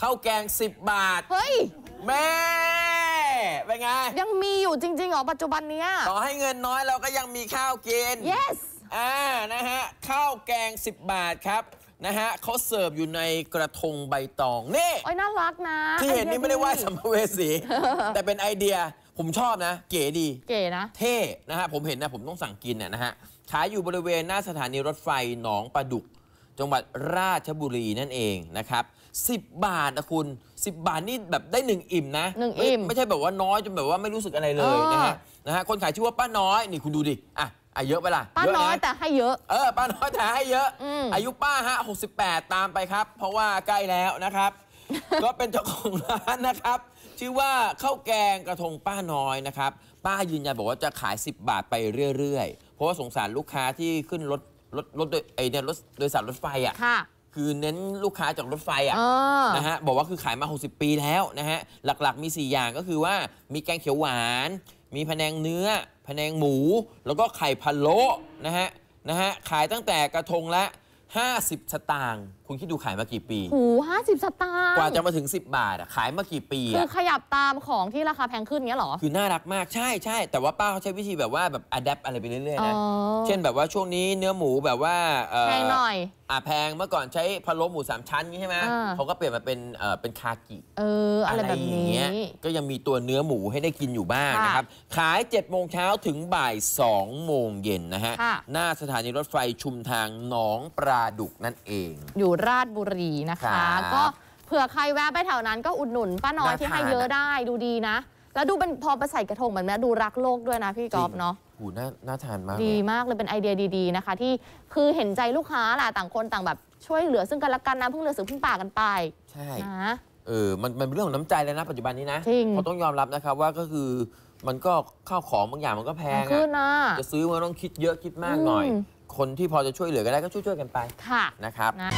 ข้าวแกง 10 บาท เฮ้ยแม่เป็นไงยังมีอยู่จริงๆเหรอปัจจุบันเนี้ยต่อให้เงินน้อยเราก็ยังมีข้าวกิน yes อ่านะฮะข้าวแกง 10 บาทครับ นะฮะเขาเสิร์ฟอยู่ในกระทงใบตองนี่ โอ้ยน่ารักนะที่เห็นนี่ไม่ได้ว่าสัมภเวสีแต่เป็นไอเดียผมชอบนะเก๋ดีเก๋นะเท่นะฮะผมเห็นนะผมต้องสั่งกินเนี่ยนะฮะขายอยู่บริเวณหน้าสถานีรถไฟหนองปลาดุกจังหวัดราชบุรีนั่นเองนะครับ 10 บาทนะคุณ 10 บาทนี่แบบได้ 1 อิ่มนะหนึ่งอิ่มไม่ใช่แบบว่าน้อยจนแบบว่าไม่รู้สึกอะไรเลยนะฮะนะฮะคนขายชื่อว่าป้าน้อยนี่คุณดูดิอ่ะอ่ะเยอะไปละป้าน้อยแต่ให้เยอะเออป้าน้อยแต่ให้เยอะออายุป้าฮะ68 ตามไปครับ เพราะว่าใกล้แล้วนะครับ ก็เป็นเจ้าของร้านนะครับ ชื่อว่าข้าวแกงกระทงป้าน้อยนะครับ ป้ายืนยันบอกว่าจะขาย10 บาทไปเรื่อยๆ เพราะว่าสงสารลูกค้าที่ขึ้นรถรถรถโดยไอเนี่ยรถโดยสารรถไฟอ่ะค่ะคือเน้นลูกค้าจากรถไฟอ่ะนะฮะบอกว่าคือขายมา 60 ปีแล้วนะฮะ หลักๆมี 4 อย่างก็คือว่ามีแกงเขียวหวาน มีพผนงเนื้อพผนงหมูแล้วก็ไข่พะโล้นะฮะนะฮะขายตั้งแต่กระทงละ 50 สตางค์คุณคิดดูขายมากี่ปี หู ห้าสิบสตางค์กว่าจะมาถึง 10 บาทอะขายมากี่ปีคือขยับตามของที่ราคาแพงขึ้นเงี้ยหรอ คือน่ารักมาก ใช่ใช่ แต่ว่าป้าเขาใช้วิธีแบบว่าแบบอัดแอปอะไรไปเรื่อย ๆ นะ เช่นแบบว่าช่วงนี้เนื้อหมูแบบว่าแพงหน่อยอ่ะแพง เมื่อก่อนใช้พะโล้หมูสามชั้นงี้ใช่ไหม เขาก็เปลี่ยนมาเป็นเอ่อเป็นคากิเอออะไรแบบนี้ ก็ยังมีตัวเนื้อหมูให้ได้กินอยู่บ้างนะครับ ขาย7โมงเช้าถึงบ่าย2โมงเย็นนะฮะะหน้าสถานีรถไฟชุมทางหนองปลาดุกนั่นเองอยู่ราชบุรีนะคะคก็เผื่อใครแวะไปแถวนั้นก็อุดหนุนป้าน้อยที่ให้เยอะได้ดูดีนะ แล้วดูเป็นพอไปใส่กระทงเหมือนม่ดูรักโลกด้วยนะ พี่กอล์ฟเนาะหูน่าน่าทานมากดีมากเลยเป็นไอเดียดี ๆ นะคะ ที่คือเห็นใจลูกค้าแหละต่างคนต่างแบบ ช่วยเหลือซึ่งกันและกันนะพึ่งเลือสือพึ่งป่ากันไป ใช่ะเออมันมันเป็นเรื่องของน้ำใจแล้วนะ ปัจจุบันนี้นะงเขราต้องยอมรับนะครับว่าก็คือมันก็ข้าวของบางอย่างมันก็แพง้นอะนะจะซื้อมันต้องคิดเยอะคิดมากหน่อย คนที่พอจะช่วยเหลือกันได้ก็ช่วยๆกันไปค่ะนะครับนะ